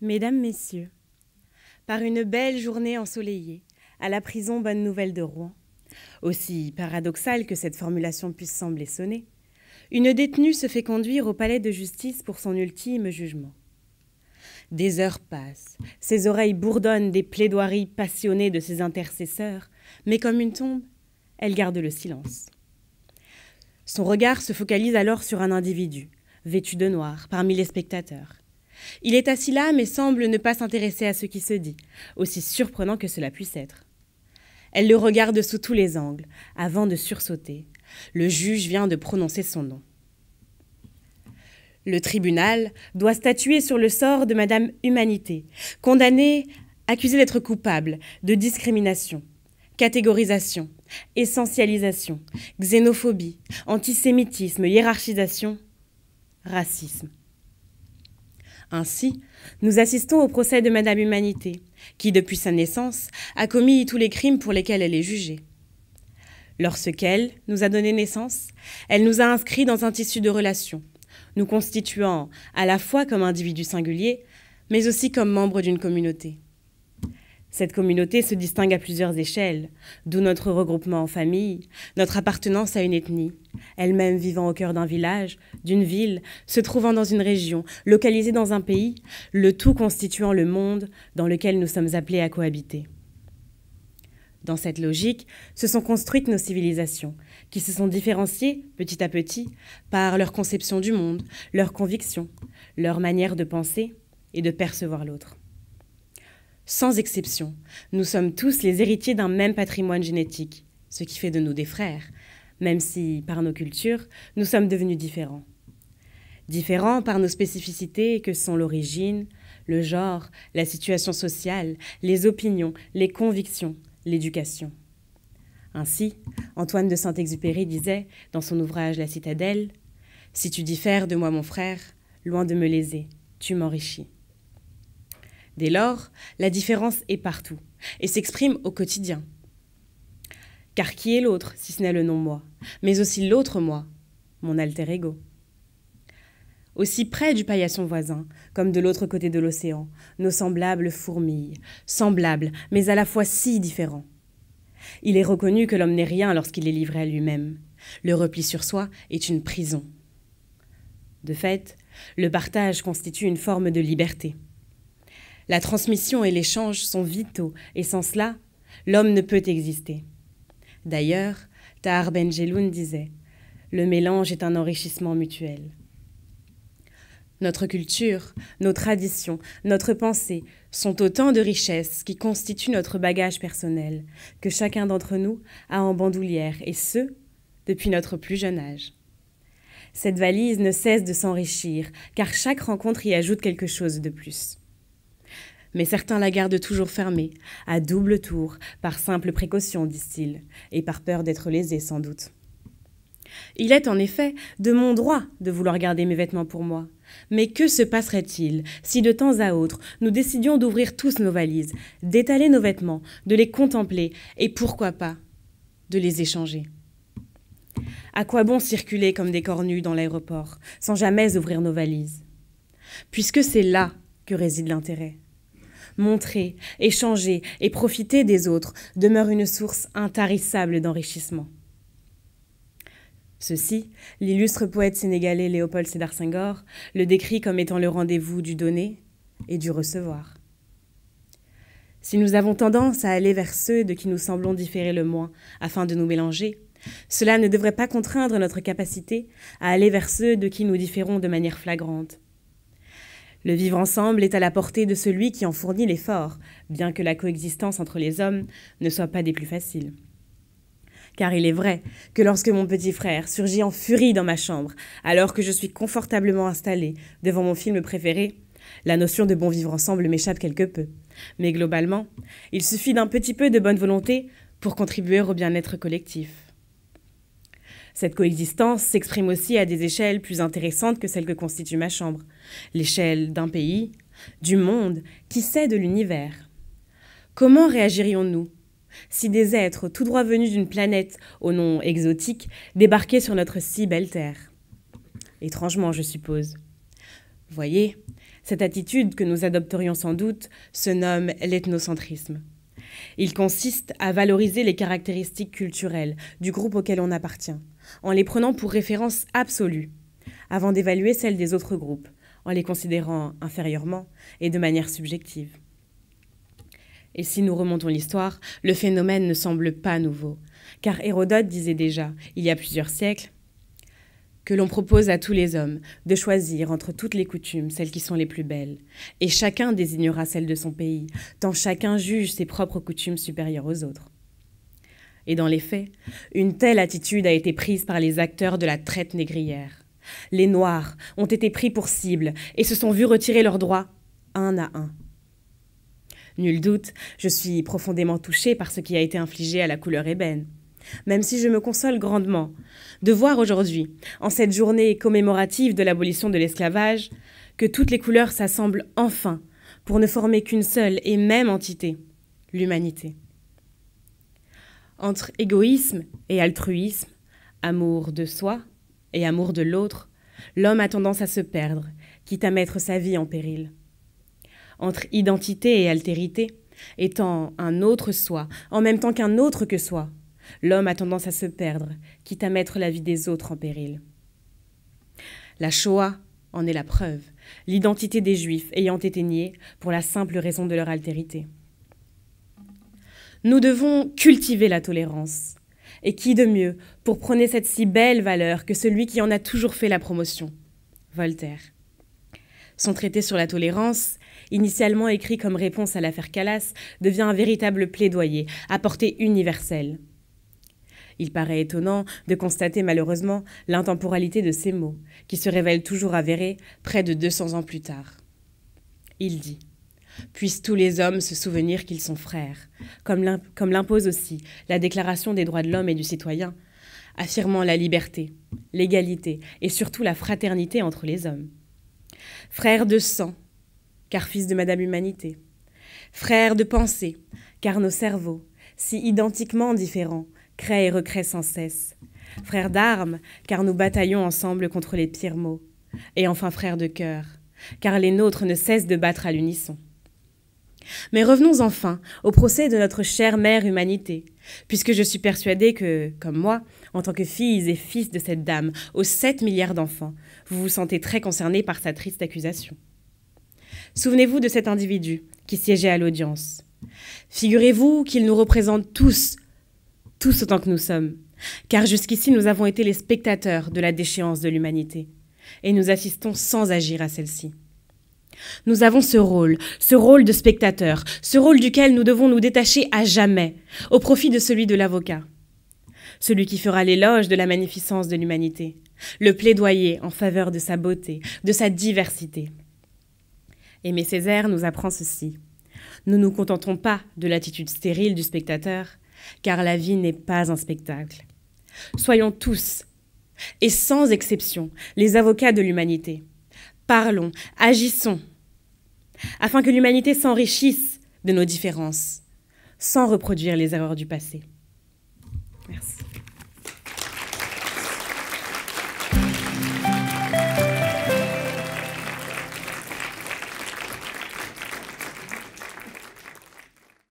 Mesdames, Messieurs, par une belle journée ensoleillée, à la prison Bonne Nouvelle de Rouen, aussi paradoxale que cette formulation puisse sembler sonner, une détenue se fait conduire au palais de justice pour son ultime jugement. Des heures passent, ses oreilles bourdonnent des plaidoiries passionnées de ses intercesseurs, mais comme une tombe, elle garde le silence. Son regard se focalise alors sur un individu, vêtu de noir, parmi les spectateurs. Il est assis là, mais semble ne pas s'intéresser à ce qui se dit, aussi surprenant que cela puisse être. Elle le regarde sous tous les angles, avant de sursauter. Le juge vient de prononcer son nom. Le tribunal doit statuer sur le sort de Madame Humanité, condamnée, accusée d'être coupable de discrimination, catégorisation, essentialisation, xénophobie, antisémitisme, hiérarchisation, racisme, ainsi, nous assistons au procès de Madame Humanité, qui, depuis sa naissance, a commis tous les crimes pour lesquels elle est jugée. Lorsqu'elle nous a donné naissance, elle nous a inscrits dans un tissu de relations, nous constituant à la fois comme individus singuliers, mais aussi comme membres d'une communauté. Cette communauté se distingue à plusieurs échelles, d'où notre regroupement en famille, notre appartenance à une ethnie, elle-même vivant au cœur d'un village, d'une ville, se trouvant dans une région, localisée dans un pays, le tout constituant le monde dans lequel nous sommes appelés à cohabiter. Dans cette logique, se sont construites nos civilisations, qui se sont différenciées petit à petit par leur conception du monde, leurs convictions, leur manière de penser et de percevoir l'autre. Sans exception, nous sommes tous les héritiers d'un même patrimoine génétique, ce qui fait de nous des frères, même si, par nos cultures, nous sommes devenus différents. Différents par nos spécificités que sont l'origine, le genre, la situation sociale, les opinions, les convictions, l'éducation. Ainsi, Antoine de Saint-Exupéry disait, dans son ouvrage La Citadelle, Si tu diffères de moi, mon frère, loin de me léser, tu m'enrichis. Dès lors, la différence est partout et s'exprime au quotidien. Car qui est l'autre si ce n'est le non-moi, mais aussi l'autre moi, mon alter ego Aussi près du paillasson voisin, comme de l'autre côté de l'océan, nos semblables fourmillent, semblables, mais à la fois si différents. Il est reconnu que l'homme n'est rien lorsqu'il est livré à lui-même. Le repli sur soi est une prison. De fait, le partage constitue une forme de liberté. La transmission et l'échange sont vitaux, et sans cela, l'homme ne peut exister. D'ailleurs, Tahar Benjeloun disait Le mélange est un enrichissement mutuel. Notre culture, nos traditions, notre pensée sont autant de richesses qui constituent notre bagage personnel, que chacun d'entre nous a en bandoulière, et ce, depuis notre plus jeune âge. Cette valise ne cesse de s'enrichir, car chaque rencontre y ajoute quelque chose de plus. Mais certains la gardent toujours fermée, à double tour, par simple précaution, disent-ils, et par peur d'être lésés sans doute. Il est en effet de mon droit de vouloir garder mes vêtements pour moi. Mais que se passerait-il si de temps à autre nous décidions d'ouvrir tous nos valises, d'étaler nos vêtements, de les contempler et pourquoi pas de les échanger À quoi bon circuler comme des cornus dans l'aéroport sans jamais ouvrir nos valises Puisque c'est là que réside l'intérêt montrer, échanger et profiter des autres demeure une source intarissable d'enrichissement. Ceci, l'illustre poète sénégalais Léopold Sédar Senghor le décrit comme étant le rendez-vous du donner et du recevoir. Si nous avons tendance à aller vers ceux de qui nous semblons différer le moins afin de nous mélanger, cela ne devrait pas contraindre notre capacité à aller vers ceux de qui nous différons de manière flagrante. Le vivre ensemble est à la portée de celui qui en fournit l'effort, bien que la coexistence entre les hommes ne soit pas des plus faciles. Car il est vrai que lorsque mon petit frère surgit en furie dans ma chambre, alors que je suis confortablement installée devant mon film préféré, la notion de bon vivre ensemble m'échappe quelque peu. Mais globalement, il suffit d'un petit peu de bonne volonté pour contribuer au bien-être collectif. Cette coexistence s'exprime aussi à des échelles plus intéressantes que celles que constitue ma chambre, l'échelle d'un pays, du monde, qui sait de l'univers. Comment réagirions-nous si des êtres tout droit venus d'une planète au nom exotique débarquaient sur notre si belle Terre Étrangement, je suppose. Voyez, cette attitude que nous adopterions sans doute se nomme l'ethnocentrisme. Il consiste à valoriser les caractéristiques culturelles du groupe auquel on appartient, en les prenant pour référence absolue, avant d'évaluer celles des autres groupes, en les considérant inférieurement et de manière subjective. Et si nous remontons l'histoire, le phénomène ne semble pas nouveau, car Hérodote disait déjà, il y a plusieurs siècles, que l'on propose à tous les hommes de choisir entre toutes les coutumes celles qui sont les plus belles, et chacun désignera celles de son pays, tant chacun juge ses propres coutumes supérieures aux autres. Et dans les faits, une telle attitude a été prise par les acteurs de la traite négrière. Les Noirs ont été pris pour cible et se sont vus retirer leurs droits un à un. Nul doute, je suis profondément touchée par ce qui a été infligé à la couleur ébène. Même si je me console grandement de voir aujourd'hui, en cette journée commémorative de l'abolition de l'esclavage, que toutes les couleurs s'assemblent enfin pour ne former qu'une seule et même entité, l'humanité entre égoïsme et altruisme, amour de soi et amour de l'autre, l'homme a tendance à se perdre, quitte à mettre sa vie en péril. Entre identité et altérité, étant un autre soi, en même temps qu'un autre que soi, l'homme a tendance à se perdre, quitte à mettre la vie des autres en péril. La Shoah en est la preuve, l'identité des Juifs ayant été niée pour la simple raison de leur altérité. Nous devons cultiver la tolérance. Et qui de mieux pour prôner cette si belle valeur que celui qui en a toujours fait la promotion Voltaire. Son traité sur la tolérance, initialement écrit comme réponse à l'affaire Calas, devient un véritable plaidoyer à portée universelle. Il paraît étonnant de constater malheureusement l'intemporalité de ces mots, qui se révèlent toujours avérés près de 200 ans plus tard. Il dit Puissent tous les hommes se souvenir qu'ils sont frères, comme l'impose aussi la Déclaration des droits de l'homme et du citoyen, affirmant la liberté, l'égalité et surtout la fraternité entre les hommes. Frères de sang, car fils de Madame Humanité. Frères de pensée, car nos cerveaux, si identiquement différents, créent et recréent sans cesse. Frères d'armes, car nous bataillons ensemble contre les pires maux. Et enfin frères de cœur, car les nôtres ne cessent de battre à l'unisson. Mais revenons enfin au procès de notre chère mère humanité, puisque je suis persuadée que, comme moi, en tant que filles et fils de cette dame, aux 7 milliards d'enfants, vous vous sentez très concernés par sa triste accusation. Souvenez-vous de cet individu qui siégeait à l'audience. Figurez-vous qu'il nous représente tous, tous autant que nous sommes, car jusqu'ici nous avons été les spectateurs de la déchéance de l'humanité, et nous assistons sans agir à celle-ci. Nous avons ce rôle, ce rôle de spectateur, ce rôle duquel nous devons nous détacher à jamais, au profit de celui de l'avocat. Celui qui fera l'éloge de la magnificence de l'humanité, le plaidoyer en faveur de sa beauté, de sa diversité. Aimé Césaire nous apprend ceci. Nous ne nous contentons pas de l'attitude stérile du spectateur, car la vie n'est pas un spectacle. Soyons tous, et sans exception, les avocats de l'humanité, parlons, agissons, afin que l'humanité s'enrichisse de nos différences, sans reproduire les erreurs du passé.